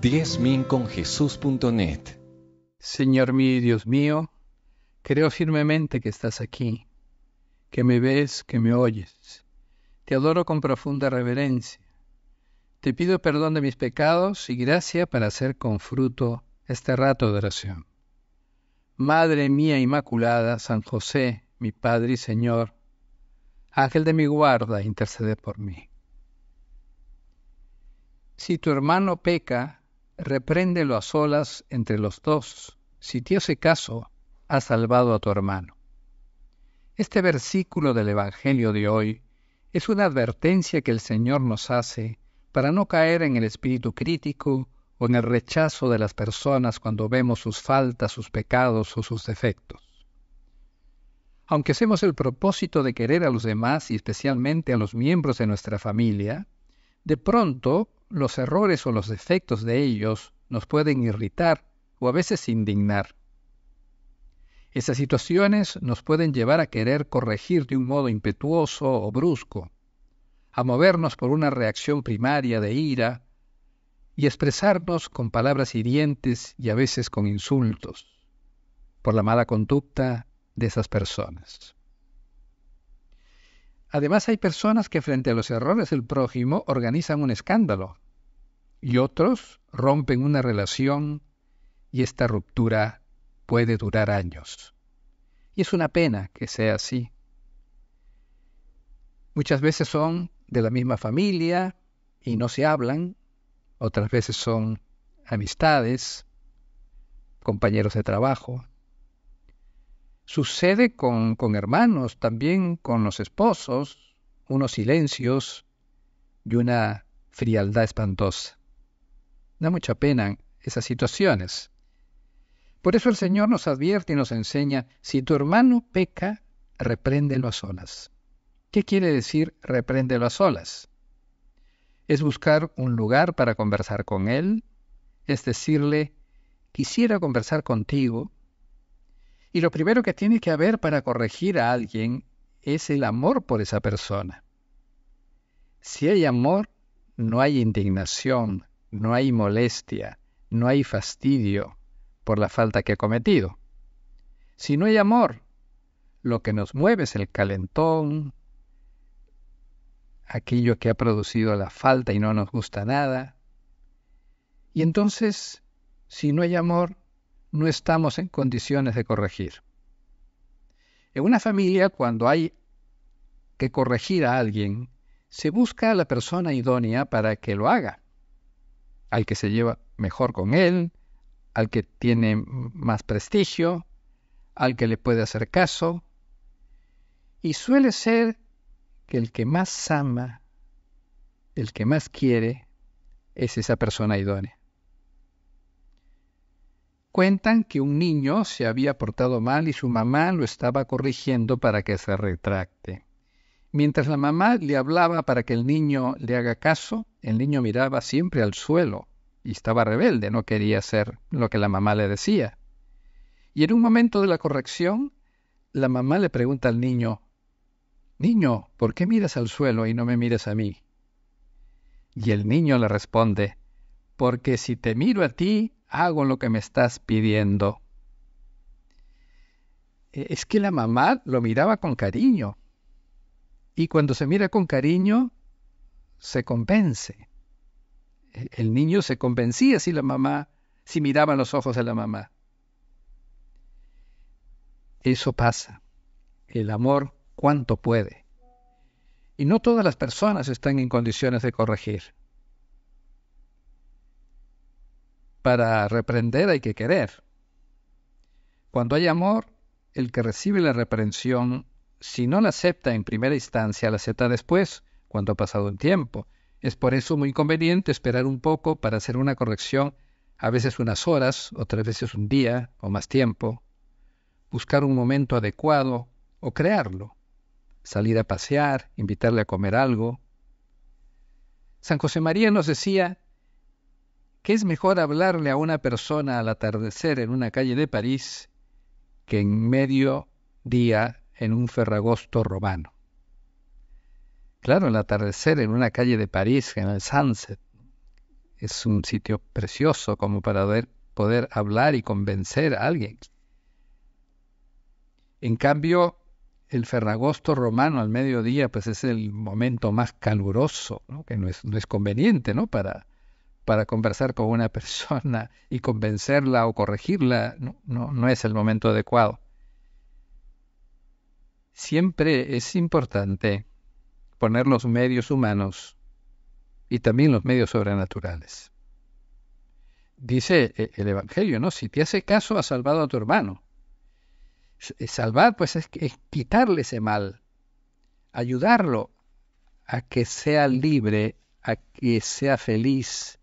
10000 Señor mío Dios mío, creo firmemente que estás aquí, que me ves, que me oyes. Te adoro con profunda reverencia. Te pido perdón de mis pecados y gracia para hacer con fruto este rato de oración. Madre mía Inmaculada, San José, mi Padre y Señor, Ángel de mi guarda, intercede por mí. Si tu hermano peca, repréndelo a solas entre los dos. Si te hace caso, ha salvado a tu hermano. Este versículo del Evangelio de hoy es una advertencia que el Señor nos hace para no caer en el espíritu crítico o en el rechazo de las personas cuando vemos sus faltas, sus pecados o sus defectos. Aunque hacemos el propósito de querer a los demás y especialmente a los miembros de nuestra familia, de pronto los errores o los defectos de ellos nos pueden irritar o a veces indignar. Esas situaciones nos pueden llevar a querer corregir de un modo impetuoso o brusco, a movernos por una reacción primaria de ira y expresarnos con palabras hirientes y a veces con insultos por la mala conducta de esas personas. Además hay personas que frente a los errores del prójimo organizan un escándalo y otros rompen una relación y esta ruptura puede durar años. Y es una pena que sea así. Muchas veces son de la misma familia y no se hablan, otras veces son amistades, compañeros de trabajo, Sucede con, hermanos, también con los esposos, unos silencios y una frialdad espantosa. Da mucha pena esas situaciones. Por eso el Señor nos advierte y nos enseña, si tu hermano peca, repréndelo a solas. ¿Qué quiere decir repréndelo a solas? Es buscar un lugar para conversar con él, es decirle, quisiera conversar contigo, y lo primero que tiene que haber para corregir a alguien es el amor por esa persona. Si hay amor, no hay indignación, no hay molestia, no hay fastidio por la falta que ha cometido. Si no hay amor, lo que nos mueve es el calentón, aquello que ha producido la falta y no nos gusta nada. Y entonces, si no hay amor, no estamos en condiciones de corregir. En una familia, cuando hay que corregir a alguien, se busca a la persona idónea para que lo haga, al que se lleva mejor con él, al que tiene más prestigio, al que le puede hacer caso, y suele ser que el que más ama, el que más quiere, es esa persona idónea cuentan que un niño se había portado mal y su mamá lo estaba corrigiendo para que se retracte. Mientras la mamá le hablaba para que el niño le haga caso, el niño miraba siempre al suelo y estaba rebelde, no quería hacer lo que la mamá le decía. Y en un momento de la corrección, la mamá le pregunta al niño, Niño, ¿por qué miras al suelo y no me miras a mí? Y el niño le responde, Porque si te miro a ti, hago lo que me estás pidiendo. E, es que la mamá lo miraba con cariño. Y cuando se mira con cariño, se convence. E, el niño se convencía si la mamá, si miraba en los ojos de la mamá. Eso pasa. El amor cuanto puede. Y no todas las personas están en condiciones de corregir. para reprender hay que querer. Cuando hay amor, el que recibe la reprensión, si no la acepta en primera instancia, la acepta después, cuando ha pasado el tiempo. Es por eso muy conveniente esperar un poco para hacer una corrección, a veces unas horas, otras veces un día o más tiempo, buscar un momento adecuado o crearlo, salir a pasear, invitarle a comer algo. San José María nos decía ¿qué es mejor hablarle a una persona al atardecer en una calle de París que en medio día en un ferragosto romano. Claro, el atardecer en una calle de París, en el Sunset, es un sitio precioso como para poder hablar y convencer a alguien. En cambio, el ferragosto romano al mediodía, pues es el momento más caluroso, que no es, no es conveniente ¿no? para, para conversar con una persona y convencerla o corregirla, no, es el momento adecuado. Siempre es importante poner los medios humanos y también los medios sobrenaturales. Dice eh, el Evangelio, ¿no? Si te hace caso, has salvado a tu hermano. Eh, salvar, pues, es quitarle ese mal, ayudarlo a que sea libre, a que sea feliz,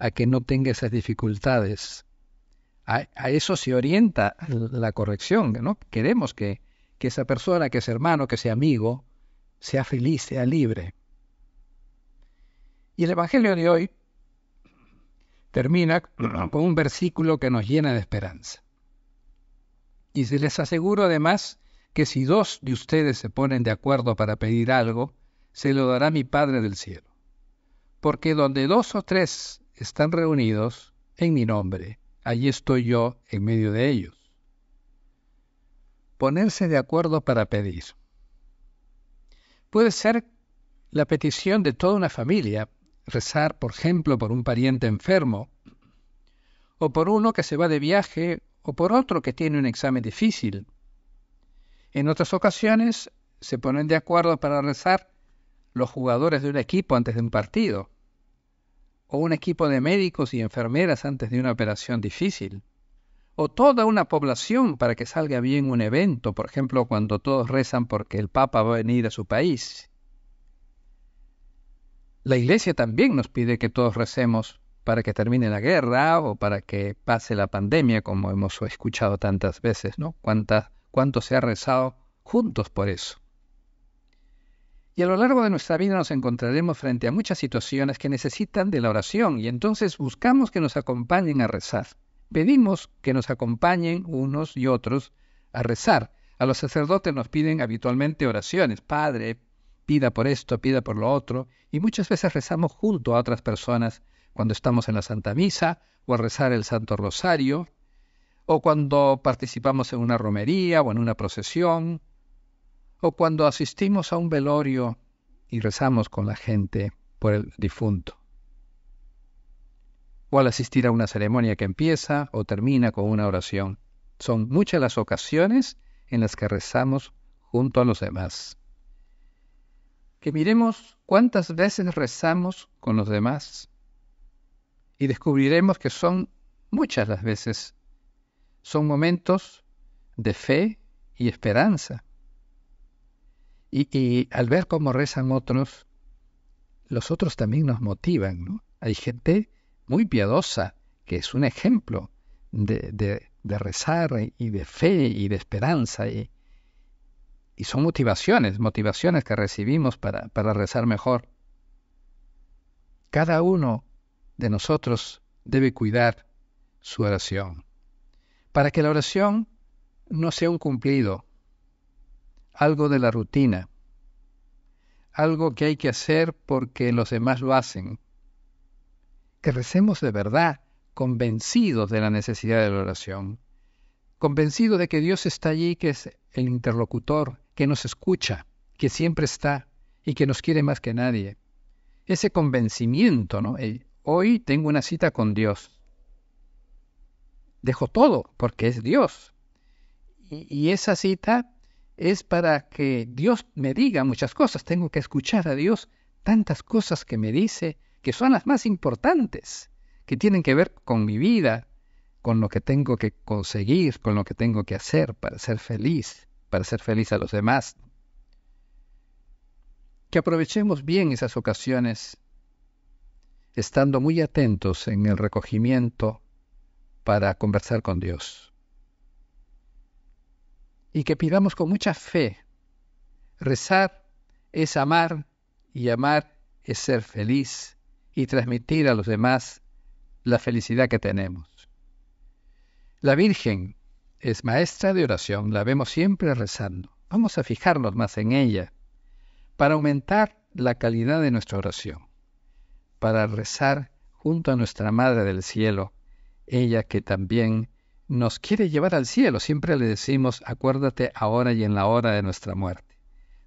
a que no tenga esas dificultades. A, eso se orienta la corrección, ¿no? Queremos que, que esa persona, que ese hermano, que sea amigo, sea feliz, sea libre. Y el Evangelio de hoy termina con un versículo que nos llena de esperanza. Y se les aseguro además que si dos de ustedes se ponen de acuerdo para pedir algo, se lo dará mi Padre del cielo. Porque donde dos o tres están reunidos en mi nombre, allí estoy yo en medio de ellos. Ponerse de acuerdo para pedir. Puede ser la petición de toda una familia, rezar, por ejemplo, por un pariente enfermo, o por uno que se va de viaje, o por otro que tiene un examen difícil. En otras ocasiones se ponen de acuerdo para rezar los jugadores de un equipo antes de un partido o un equipo de médicos y enfermeras antes de una operación difícil, o toda una población para que salga bien un evento, por ejemplo, cuando todos rezan porque el Papa va a venir a su país. La Iglesia también nos pide que todos recemos para que termine la guerra o para que pase la pandemia, como hemos escuchado tantas veces, ¿no? ¿Cuánto se ha rezado juntos por eso? Y a lo largo de nuestra vida nos encontraremos frente a muchas situaciones que necesitan de la oración y entonces buscamos que nos acompañen a rezar. Pedimos que nos acompañen unos y otros a rezar. A los sacerdotes nos piden habitualmente oraciones. Padre, pida por esto, pida por lo otro. Y muchas veces rezamos junto a otras personas cuando estamos en la Santa Misa o a rezar el Santo Rosario o cuando participamos en una romería o en una procesión o cuando asistimos a un velorio y rezamos con la gente por el difunto, o al asistir a una ceremonia que empieza o termina con una oración. Son muchas las ocasiones en las que rezamos junto a los demás. Que miremos cuántas veces rezamos con los demás y descubriremos que son muchas las veces. Son momentos de fe y esperanza y, al ver cómo rezan otros, los otros también nos motivan. Hay gente muy piadosa, que es un ejemplo de, rezar y de fe y de esperanza. Y, y son motivaciones, motivaciones que recibimos para rezar mejor. Cada uno de nosotros debe cuidar su oración, para que la oración no sea un cumplido, algo de la rutina, algo que hay que hacer porque los demás lo hacen. Que recemos de verdad, convencidos de la necesidad de la oración, convencidos de que Dios está allí, que es el interlocutor, que nos escucha, que siempre está y que nos quiere más que nadie. Ese convencimiento, ¿no? Hoy tengo una cita con Dios. Dejo todo porque es Dios. Y, y esa cita es para que Dios me diga muchas cosas. Tengo que escuchar a Dios tantas cosas que me dice, que son las más importantes, que tienen que ver con mi vida, con lo que tengo que conseguir, con lo que tengo que hacer para ser feliz, para ser feliz a los demás. Que aprovechemos bien esas ocasiones, estando muy atentos en el recogimiento para conversar con Dios y que pidamos con mucha fe. Rezar es amar y amar es ser feliz y transmitir a los demás la felicidad que tenemos. La Virgen es maestra de oración, la vemos siempre rezando. Vamos a fijarnos más en ella para aumentar la calidad de nuestra oración, para rezar junto a nuestra Madre del Cielo, ella que también nos quiere llevar al cielo. Siempre le decimos, acuérdate ahora y en la hora de nuestra muerte.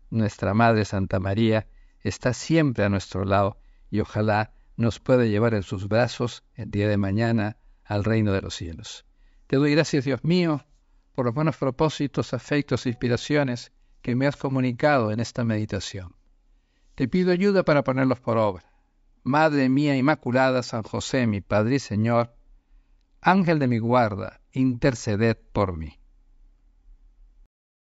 Nuestra Madre Santa María está siempre a nuestro lado y ojalá nos pueda llevar en sus brazos el día de mañana al reino de los cielos. Te doy gracias, Dios mío, por los buenos propósitos, afectos e inspiraciones que me has comunicado en esta meditación. Te pido ayuda para ponerlos por obra. Madre mía Inmaculada, San José, mi Padre y Señor, Ángel de mi guarda, interceded por mí.